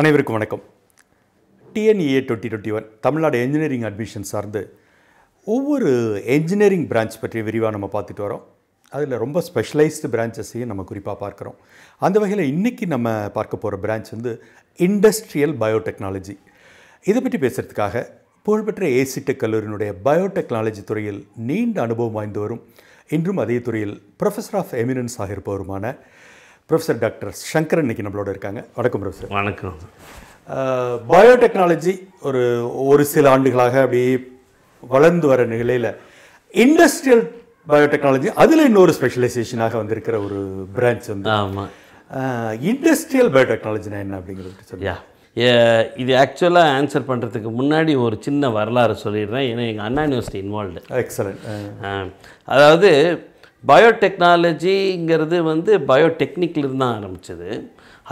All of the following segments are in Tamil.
அனைவருக்கும் வணக்கம் TNEA twenty twenty one Tamil Nadu engineering admission சார்ந்து ஒவ்வொரு என்ஜினியரிங் பிரான்ச் பற்றி விரிவாக நம்ம பார்த்துட்டு வரோம் அதில் ரொம்ப ஸ்பெஷலைஸ்டு பிரான்ச்சஸையும் நம்ம குறிப்பாக பார்க்குறோம் அந்த வகையில் இன்றைக்கி நம்ம பார்க்க போகிற பிரான்ச் வந்து இண்டஸ்ட்ரியல் பயோடெக்னாலஜி இதை பற்றி பேசுகிறதுக்காக புகழ்பெற்ற ஏசிடெக் e கல்லூரியினுடைய பயோடெக்னாலஜி துறையில் நீண்ட அனுபவம் வாய்ந்து வரும் இன்றும் அதே துறையில் ப்ரொஃபஸர் ஆஃப் எமினன்ஸ் ஆகியிருப்பவருமான ப்ரொஃபஸர் டாக்டர் சங்கர் இன்னைக்கு நம்மளோட இருக்காங்க வணக்கம் ப்ரொஃபஸர் வணக்கம் பயோடெக்னாலஜி ஒரு ஒரு சில ஆண்டுகளாக அப்படியே வளர்ந்து வர நிலையில் இண்டஸ்ட்ரியல் பயோடெக்னாலஜி அதில் இன்னொரு ஸ்பெஷலைசேஷனாக வந்திருக்கிற ஒரு பிரான்ச் வந்து ஆமாம் இண்டஸ்ட்ரியல் பயோடெக்னாலஜினா என்ன அப்படிங்கிறது சொல்லியா இது ஆக்சுவலாக ஆன்சர் பண்ணுறதுக்கு முன்னாடி ஒரு சின்ன வரலாறு சொல்லிடுறேன் ஏன்னா எங்கள் அண்ணா யூனிவர்சிட்டி இன்வால்வ்டு எக்ஸலன்ட் அதாவது பயோடெக்னாலஜிங்கிறது வந்து பயோடெக்னிக்கில் தான் ஆரம்பித்தது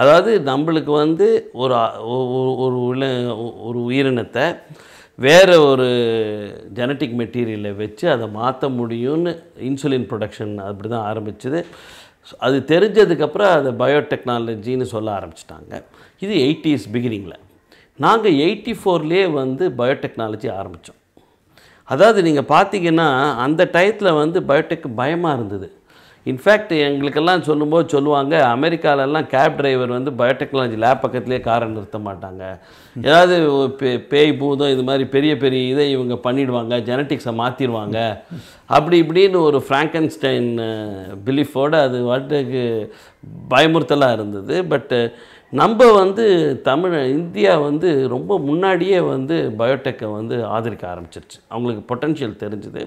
அதாவது நம்மளுக்கு வந்து ஒரு ஒரு ஒரு உயிரினத்தை வேறு ஒரு ஜெனட்டிக் மெட்டீரியலை வச்சு அதை மாற்ற முடியும்னு இன்சுலின் ப்ரொடக்ஷன் அப்படி தான் ஆரம்பிச்சது அது தெரிஞ்சதுக்கப்புறம் அதை பயோடெக்னாலஜின்னு சொல்ல ஆரம்பிச்சிட்டாங்க இது எயிட்டிஸ் பிகினிங்கில் நாங்கள் எயிட்டி ஃபோர்லேயே வந்து பயோடெக்னாலஜி ஆரம்பித்தோம் அதாவது நீங்கள் பார்த்தீங்கன்னா அந்த டயத்தில் வந்து பயோடெக் பயமாக இருந்தது இன்ஃபேக்ட் எங்களுக்கெல்லாம் சொல்லும்போது சொல்லுவாங்க அமெரிக்காவிலலாம் கேப் டிரைவர் வந்து பயோடெக்னாலஜி லேப் பக்கத்துலேயே காரை நிறுத்த மாட்டாங்க ஏதாவது பேய் பூதம் இது மாதிரி பெரிய பெரிய இதை இவங்க பண்ணிடுவாங்க ஜெனட்டிக்ஸை மாற்றிடுவாங்க அப்படி இப்படின்னு ஒரு ஃப்ராங்கன்ஸ்டைன் பிலீஃபோடு அது வாட்டுக்கு பயமுறுத்தலாக இருந்தது பட்டு நம்ம வந்து தமிழ் இந்தியா வந்து ரொம்ப முன்னாடியே வந்து பயோடெக்கை வந்து ஆதரிக்க ஆரம்பிச்சிருச்சு அவங்களுக்கு பொட்டன்ஷியல் தெரிஞ்சுது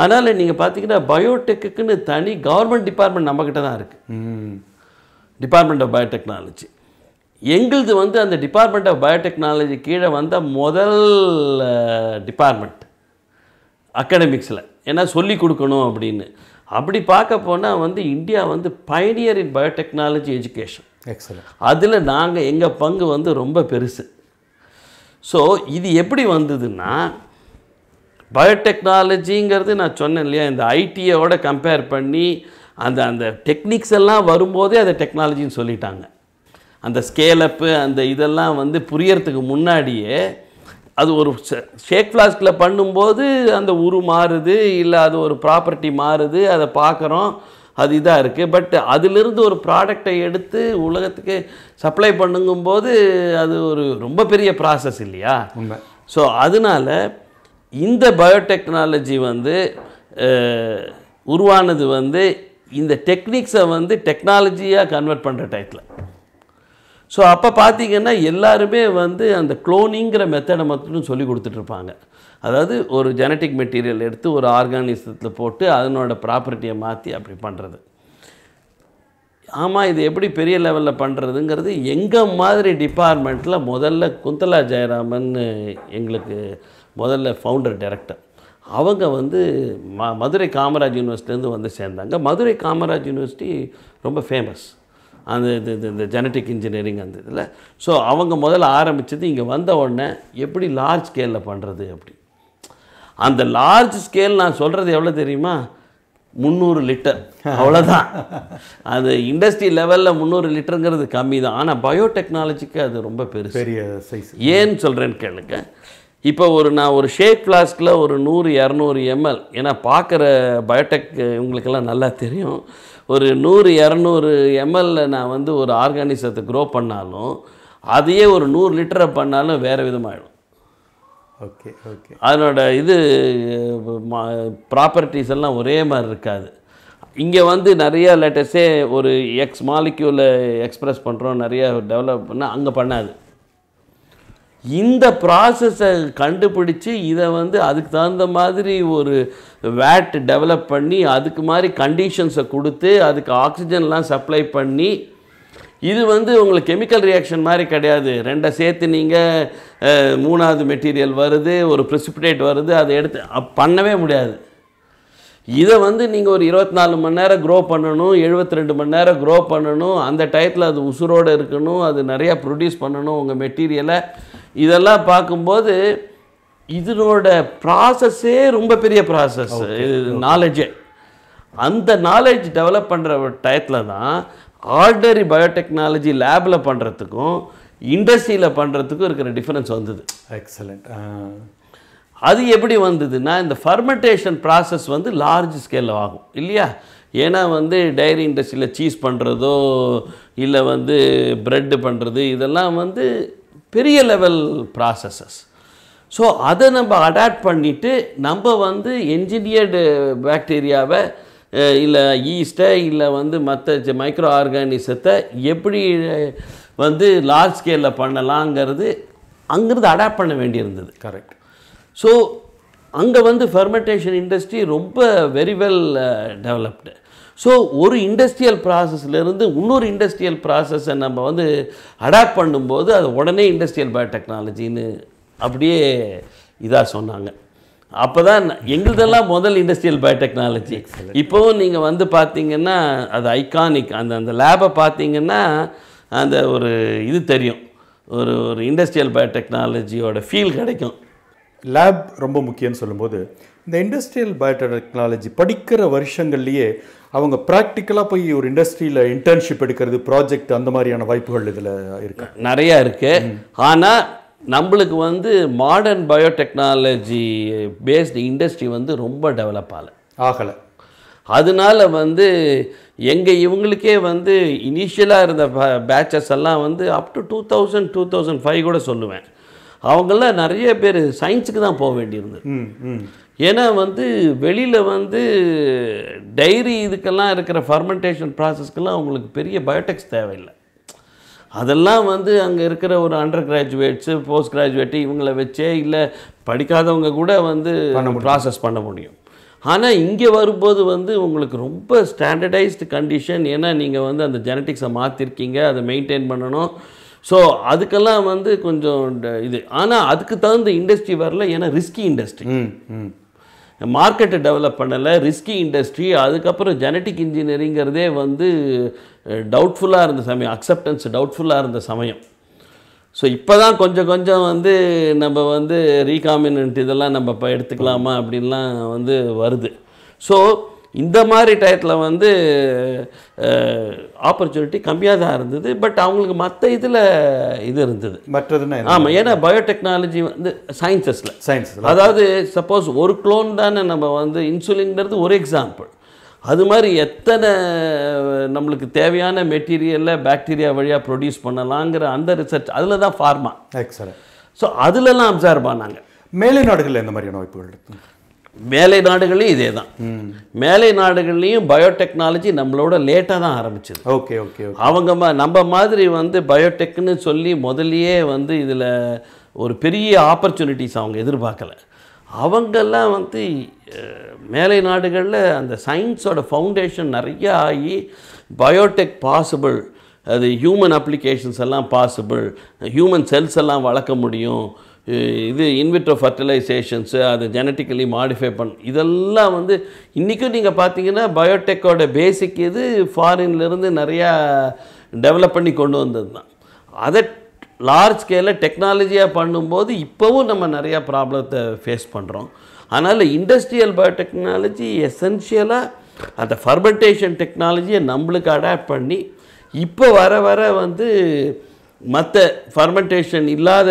அதனால் நீங்கள் பார்த்தீங்கன்னா பயோடெக்குன்னு தனி கவர்மெண்ட் டிபார்ட்மெண்ட் நம்மக்கிட்ட தான் இருக்குது டிபார்ட்மெண்ட் ஆஃப் பயோடெக்னாலஜி எங்களுது வந்து அந்த டிபார்ட்மெண்ட் ஆஃப் பயோடெக்னாலஜி கீழே வந்த முதல் டிபார்ட்மெண்ட் அகாடமிக்ஸில் ஏன்னா சொல்லி கொடுக்கணும் அப்படின்னு அப்படி பார்க்க போனால் வந்து இந்தியா வந்து pioneer in biotechnology education excellence அதில் நாங்கள் எங்கள் பங்கு வந்து ரொம்ப பெருசு ஸோ இது எப்படி வந்ததுன்னா பயோடெக்னாலஜிங்கிறது நான் சொன்னேன் இல்லையா இந்த ஐடியோட கம்பேர் பண்ணி அந்த அந்த டெக்னிக்ஸ் எல்லாம் வரும்போதே அதை டெக்னாலஜின்னு சொல்லிட்டாங்க அந்த ஸ்கேலப்பு அந்த இதெல்லாம் வந்து புரியறதுக்கு முன்னாடியே அது ஒரு ஷேக் ஃப்ளாஸ்கில் பண்ணும்போது அந்த உரு மாறுது இல்லை அது ஒரு ப்ராப்பர்ட்டி மாறுது அதை பார்க்குறோம் அது இதாக இருக்குது பட் அதிலிருந்து ஒரு ப்ராடக்டை எடுத்து உலகத்துக்கு சப்ளை பண்ணுங்கும்போது அது ஒரு ரொம்ப பெரிய ப்ராசஸ் இல்லையா ஸோ அதனால் இந்த பயோடெக்னாலஜி வந்து உருவானது வந்து இந்த டெக்னிக்ஸை வந்து டெக்னாலஜியாக கன்வெர்ட் பண்ணுற டயத்தில் ஸோ அப்போ பார்த்திங்கன்னா எல்லாருமே வந்து அந்த குளோனிங்கிற மெத்தடை மட்டும் சொல்லி கொடுத்துட்ருப்பாங்க அதாவது ஒரு ஜெனட்டிக் மெட்டீரியல் எடுத்து ஒரு ஆர்கானிசத்தில் போட்டு அதனோட ப்ராப்பர்ட்டியை மாற்றி அப்படி பண்ணுறது ஆமாம் இது எப்படி பெரிய லெவலில் பண்ணுறதுங்கிறது எங்கள் மாதிரி டிபார்ட்மெண்ட்டில் முதல்ல குந்தலா ஜெயராமன் எங்களுக்கு முதல்ல ஃபவுண்டர் டைரக்டர் அவங்க வந்து ம மதுரை காமராஜ் யூனிவர்சிட்டிலேருந்து வந்து சேர்ந்தாங்க மதுரை காமராஜ் யூனிவர்சிட்டி ரொம்ப ஃபேமஸ் அந்த இது இது இந்த ஜெனட்டிக் இன்ஜினியரிங் அந்த இதில் ஸோ அவங்க முதல்ல ஆரம்பித்தது இங்கே வந்த உடனே எப்படி லார்ஜ் ஸ்கேலில் பண்ணுறது அப்படி அந்த லார்ஜ் ஸ்கேல் நான் சொல்கிறது எவ்வளோ தெரியுமா முந்நூறு லிட்டர் அவ்வளோதான் அது இண்டஸ்ட்ரி லெவலில் முந்நூறு லிட்டருங்கிறது கம்மி தான் ஆனால் பயோடெக்னாலஜிக்கு அது ரொம்ப பெருசு பெரிய சைஸ் ஏன்னு சொல்கிறேன்னு கேளுங்க இப்போ ஒரு நான் ஒரு ஷேக் ஃப்ளாஸ்கில் ஒரு நூறு இரநூறு எம்எல் ஏன்னா பார்க்குற பயோடெக் இவங்களுக்கெல்லாம் நல்லா தெரியும் ஒரு நூறு இரநூறு எம்எல்ல நான் வந்து ஒரு ஆர்கானிசத்தை க்ரோ பண்ணாலும் அதையே ஒரு நூறு லிட்டரை பண்ணாலும் வேறு விதமாகிடும் ஓகே ஓகே அதனோட இது ப்ராப்பர்ட்டிஸ் எல்லாம் ஒரே மாதிரி இருக்காது இங்கே வந்து நிறையா லேட்டஸ்டே ஒரு எக்ஸ் மாலிக்யூலை எக்ஸ்ப்ரெஸ் பண்ணுறோம் நிறையா டெவலப் பண்ணால் அங்கே பண்ணாது இந்த ப்ராசஸை கண்டுபிடிச்சி இதை வந்து அதுக்கு தகுந்த மாதிரி ஒரு வேட் டெவலப் பண்ணி அதுக்கு மாதிரி கண்டிஷன்ஸை கொடுத்து அதுக்கு ஆக்சிஜன்லாம் சப்ளை பண்ணி இது வந்து உங்களுக்கு கெமிக்கல் ரியாக்ஷன் மாதிரி கிடையாது ரெண்டை சேர்த்து நீங்கள் மூணாவது மெட்டீரியல் வருது ஒரு ப்ரிசிபிடேட் வருது அதை எடுத்து பண்ணவே முடியாது இதை வந்து நீங்கள் ஒரு இருபத்தி நாலு மணி நேரம் க்ரோ பண்ணணும் எழுபத்தி ரெண்டு மணி நேரம் க்ரோ பண்ணணும் அந்த டயத்தில் அது உசுரோடு இருக்கணும் அது நிறையா ப்ரொடியூஸ் பண்ணணும் உங்கள் மெட்டீரியலை இதெல்லாம் பார்க்கும்போது இதனோட ப்ராசஸ்ஸே ரொம்ப பெரிய ப்ராசஸ் இது நாலேஜே அந்த நாலேஜ் டெவலப் பண்ணுற டயத்தில் தான் ஆர்டினரி பயோடெக்னாலஜி லேபில் பண்ணுறதுக்கும் இண்டஸ்ட்ரியில் பண்ணுறதுக்கும் இருக்கிற டிஃப்ரென்ஸ் வந்தது எக்ஸலண்ட் அது எப்படி வந்ததுன்னா இந்த ஃபர்மெண்டேஷன் ப்ராசஸ் வந்து லார்ஜ் ஸ்கேலில் ஆகும் இல்லையா ஏன்னா வந்து டைரி இண்டஸ்ட்ரியில் சீஸ் பண்ணுறதோ இல்லை வந்து ப்ரெட்டு பண்ணுறது இதெல்லாம் வந்து பெரிய லெவல் ப்ராசஸஸ் ஸோ அதை நம்ம அடாப்ட் பண்ணிவிட்டு நம்ம வந்து என்ஜினியர்டு பேக்டீரியாவை இல்லை ஈஸ்ட்டை இல்லை வந்து மற்ற மைக்ரோ ஆர்கானிசத்தை எப்படி வந்து லார்ஜ் ஸ்கேலில் பண்ணலாங்கிறது அங்கேருந்து அடாப்ட் பண்ண வேண்டியிருந்தது கரெக்ட் ஸோ அங்கே வந்து ஃபெர்மெண்டேஷன் இண்டஸ்ட்ரி ரொம்ப வெரி வெல் டெவலப்டு ஸோ ஒரு இண்டஸ்ட்ரியல் ப்ராசஸ்லேருந்து இன்னொரு இண்டஸ்ட்ரியல் ப்ராசஸை நம்ம வந்து அடாப்ட் பண்ணும்போது அது உடனே இண்டஸ்ட்ரியல் பயோடெக்னாலஜின்னு அப்படியே இதாக சொன்னாங்க அப்போ தான் எங்களுதெல்லாம் முதல் இண்டஸ்ட்ரியல் பயோடெக்னாலஜி இப்போவும் நீங்கள் வந்து பார்த்தீங்கன்னா அது ஐகானிக் அந்த அந்த லேபை பார்த்தீங்கன்னா அந்த ஒரு இது தெரியும் ஒரு ஒரு இண்டஸ்ட்ரியல் பயோடெக்னாலஜியோட ஃபீல் கிடைக்கும் லேப் ரொம்ப முக்கியம்னு சொல்லும்போது இந்த இண்டஸ்ட்ரியல் பயோடெக்னாலஜி படிக்கிற வருஷங்கள்லேயே அவங்க ப்ராக்டிக்கலாக போய் ஒரு இண்டஸ்ட்ரியில் இன்டர்ன்ஷிப் எடுக்கிறது ப்ராஜெக்ட் அந்த மாதிரியான வாய்ப்புகள் இதில் இருக்கு நிறையா இருக்குது ஆனால் நம்மளுக்கு வந்து மாடர்ன் பயோடெக்னாலஜி பேஸ்டு இண்டஸ்ட்ரி வந்து ரொம்ப டெவலப் ஆகலை ஆகலை அதனால் வந்து எங்கள் இவங்களுக்கே வந்து இனிஷியலாக இருந்த பேச்சஸ் எல்லாம் வந்து up to two thousand two thousand five கூட சொல்லுவேன் அவங்கெல்லாம் நிறைய பேர் சயின்ஸுக்கு தான் போக வேண்டியிருந்தது ஏன்னா வந்து வெளியில் வந்து டைரி இதுக்கெல்லாம் இருக்கிற ஃபர்மெண்டேஷன் ப்ராசஸ்க்கெல்லாம் அவங்களுக்கு பெரிய பயோடெக்ஸ் தேவையில்லை அதெல்லாம் வந்து அங்கே இருக்கிற ஒரு அண்டர் கிராஜுவேட்ஸு போஸ்ட் கிராஜுவேட்டு இவங்களை வச்சே இல்லை படிக்காதவங்க கூட வந்து ப்ராசஸ் பண்ண முடியும் ஆனால் இங்கே வரும்போது வந்து உங்களுக்கு ரொம்ப ஸ்டாண்டர்டைஸ்டு கண்டிஷன் ஏன்னா நீங்கள் வந்து அந்த ஜெனட்டிக்ஸை மாற்றிருக்கீங்க அதை மெயின்டைன் பண்ணணும் ஸோ அதுக்கெல்லாம் வந்து கொஞ்சம் இது ஆனால் அதுக்கு தகுந்த இண்டஸ்ட்ரி வரல ஏன்னா ரிஸ்கி இண்டஸ்ட்ரி மார்க்கெட்டை டெவலப் பண்ணலை ரிஸ்கி இண்டஸ்ட்ரி அதுக்கப்புறம் ஜெனட்டிக் இன்ஜினியரிங்கிறதே வந்து டவுட்ஃபுல்லாக இருந்த சமயம் அக்செப்டன்ஸ் டவுட்ஃபுல்லாக இருந்த சமயம் ஸோ இப்போ தான் கொஞ்சம் கொஞ்சம் வந்து நம்ம வந்து ரீகாமினன்ட் இதெல்லாம் நம்ம இப்போ எடுத்துக்கலாமா அப்படின்லாம் வந்து வருது ஸோ இந்த மாதிரி டயத்தில் வந்து ஆப்பர்ச்சுனிட்டி கம்மியாக தான் இருந்தது பட் அவங்களுக்கு மற்ற இதில் இது இருந்தது மற்றதுன்னா ஆமாம் ஏன்னா பயோடெக்னாலஜி வந்து சயின்சஸில் சயின்ஸ் அதாவது சப்போஸ் ஒரு குளோன் தானே நம்ம வந்து இன்சுலின்ங்கிறது ஒரு எக்ஸாம்பிள் அது மாதிரி எத்தனை நம்மளுக்கு தேவையான மெட்டீரியலை பாக்டீரியா வழியாக ப்ரொடியூஸ் பண்ணலாங்கிற அந்த ரிசர்ச் அதில் தான் ஃபார்மா எக்ஸலன் ஸோ அதிலலாம் அப்சர்வ் பண்ணாங்க மேலை நாடுகளில் இந்த மாதிரியான வாய்ப்புகள் இருக்குது மேலை நாடுகள்லையும் இதே தான் மேலை நாடுகள்லையும் பயோடெக்னாலஜி நம்மளோட லேட்டாக தான் ஆரம்பிச்சது ஓகே ஓகே அவங்க நம்ம மாதிரி வந்து பயோடெக்னு சொல்லி முதலியே வந்து இதில் ஒரு பெரிய ஆப்பர்ச்சுனிட்டிஸ் அவங்க எதிர்பார்க்கலை அவங்கெல்லாம் வந்து மேலை நாடுகளில் அந்த சயின்ஸோட ஃபவுண்டேஷன் நிறைய ஆகி பயோடெக் பாசிபிள் அது ஹியூமன் அப்ளிகேஷன்ஸ் எல்லாம் பாசிபிள் ஹியூமன் செல்ஸ் எல்லாம் வளர்க்க முடியும் இது இன்விட்ரோ ஃபர்டிலைசேஷன்ஸு அது ஜெனட்டிக்கலி மாடிஃபை பண்ண இதெல்லாம் வந்து இன்றைக்கும் நீங்கள் பார்த்தீங்கன்னா பயோடெக்கோட பேசிக் இது ஃபாரின்லேருந்து நிறையா டெவலப் பண்ணி கொண்டு வந்தது தான் அதை லார்ஜ் ஸ்கேலில் டெக்னாலஜியாக பண்ணும்போது இப்போவும் நம்ம நிறையா ப்ராப்ளத்தை ஃபேஸ் பண்ணுறோம் அதனால் இண்டஸ்ட்ரியல் பயோடெக்னாலஜி எசென்ஷியலாக அந்த ஃபர்மெண்டேஷன் டெக்னாலஜியை நம்மளுக்கு அடாப்ட் பண்ணி இப்போ வர வர வந்து மற்ற ஃபர்மெண்டேஷன் இல்லாத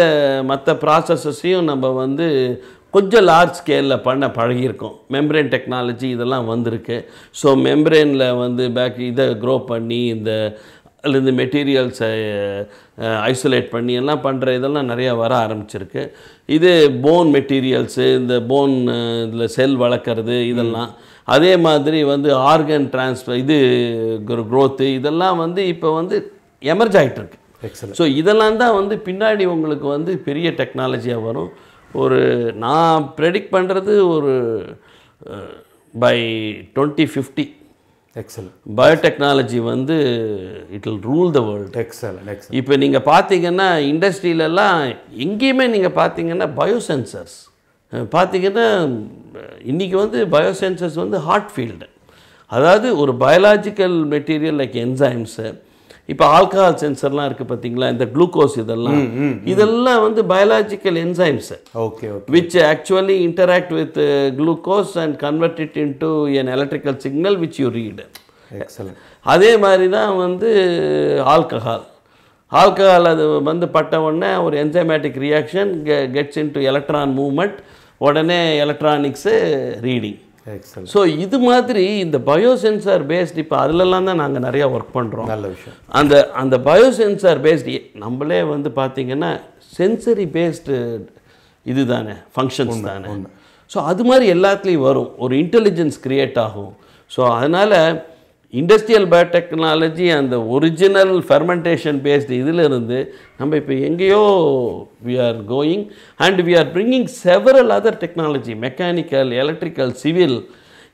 மற்ற ப்ராசஸஸையும் நம்ம வந்து கொஞ்சம் லார்ஜ் ஸ்கேலில் பண்ண பழகியிருக்கோம் மெம்ப்ரேன் டெக்னாலஜி இதெல்லாம் வந்திருக்கு ஸோ மெம்ப்ரேனில் வந்து பேக் இதை க்ரோ பண்ணி இந்த அதுலேருந்து மெட்டீரியல்ஸை ஐசோலேட் பண்ணி எல்லாம் பண்ணுற இதெல்லாம் நிறையா வர ஆரம்பிச்சிருக்கு இது போன் மெட்டீரியல்ஸு இந்த போன் இதில் செல் வளர்க்குறது இதெல்லாம் அதே மாதிரி வந்து ஆர்கன் டிரான்ஸ்ஃபர் இது க்ரோத்து இதெல்லாம் வந்து இப்போ வந்து எமர்ஜ் ஆகிட்டுருக்கு ஸோ இதெல்லாம் தான் வந்து பின்னாடி உங்களுக்கு வந்து பெரிய டெக்னாலஜியாக வரும் ஒரு நான் ப்ரெடிக்ட் பண்ணுறது ஒரு by twenty fifty excel biotechnology வந்து it will rule the world excel excel இப்போ நீங்கள் பார்த்தீங்கன்னா இண்டஸ்ட்ரியிலலாம் எங்கேயுமே நீங்கள் பார்த்தீங்கன்னா பயோசென்சர்ஸ் பார்த்தீங்கன்னா இன்றைக்கி வந்து பயோசென்சர்ஸ் வந்து ஹார்ட் ஃபீல்டு அதாவது ஒரு பயாலாஜிக்கல் மெட்டீரியல் லைக் என்சைம்ஸு இப்போ ஆல்கஹால் சென்சர்லாம் இருக்குது பார்த்தீங்களா இந்த குளுக்கோஸ் இதெல்லாம் இதெல்லாம் வந்து biological enzymes okay which actually interact with glucose and convert it to an electrical signal which you read அதே மாதிரி தான் வந்து ஆல்கஹால் uh, ஆல்கஹால் அது வந்து பட்ட உடனே ஒரு enzymatic reaction gets into electron movement உடனே எலக்ட்ரானிக்ஸு ரீடிங் uh, ஸோ இது மாதிரி இந்த பயோசென்சார் பேஸ்ட் இப்போ அதிலெலாம் தான் நாங்கள் நிறையா ஒர்க் பண்ணுறோம் நல்ல விஷயம் அந்த அந்த பயோசென்சார் பேஸ்டு நம்மளே வந்து பார்த்திங்கன்னா சென்சரி பேஸ்டு இது தானே ஃபங்க்ஷன்ஸ் தானே ஸோ அது மாதிரி எல்லாத்துலேயும் வரும் ஒரு இன்டெலிஜென்ஸ் க்ரியேட் ஆகும் ஸோ அதனால் இண்டஸ்ட்ரியல் பயோடெக்னாலஜி அந்த ஒரிஜினல் ஃபெர்மெண்டேஷன் பேஸ்டு இதிலிருந்து நம்ம இப்போ எங்கேயோ we are going and we are bringing several other technology mechanical electrical civil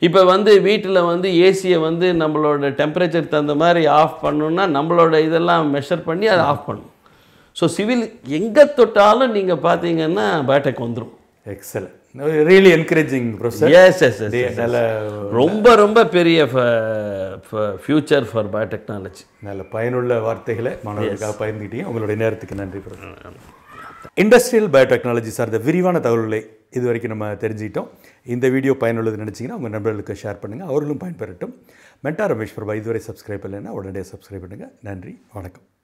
இப்போ வந்து வீட்டில் வந்து ஏசியை வந்து நம்மளோட டெம்பரேச்சர் தகுந்த மாதிரி ஆஃப் பண்ணணும்னா நம்மளோட இதெல்லாம் மெஷர் பண்ணி அதை ஆஃப் பண்ணும் ஸோ சிவில் எங்கே தொட்டாலும் நீங்கள் பார்த்தீங்கன்னா பயோடெக் வந்துடும் excellent really encouraging professor yes ரொம்ப ரொம்ப பெரிய ஃபியூச்சர் ஃபார் பயோடெக்னாலஜி நல்ல பயனுள்ள வார்த்தைகளை மாணவர்களுக்காக பயந்துக்கிட்டீங்க உங்களுடைய நேரத்துக்கு நன்றி இண்டஸ்ட்ரியல் பயோடெக்னாலஜி சார் இந்த விரிவான தகவல்களை இது வரைக்கும் நம்ம தெரிஞ்சுக்கிட்டோம் இந்த வீடியோ பயனுள்ளது நினச்சிங்கன்னா உங்கள் நண்பர்களுக்கு ஷேர் பண்ணுங்கள் அவர்களும் பயன்பெறட்டும் மெட்டா ரமேஷ் பிரபா இதுவரை சப்ஸ்கிரைப் இல்லைன்னா உடனடியாக சப்ஸ்கிரைப் பண்ணுங்கள் நன்றி வணக்கம்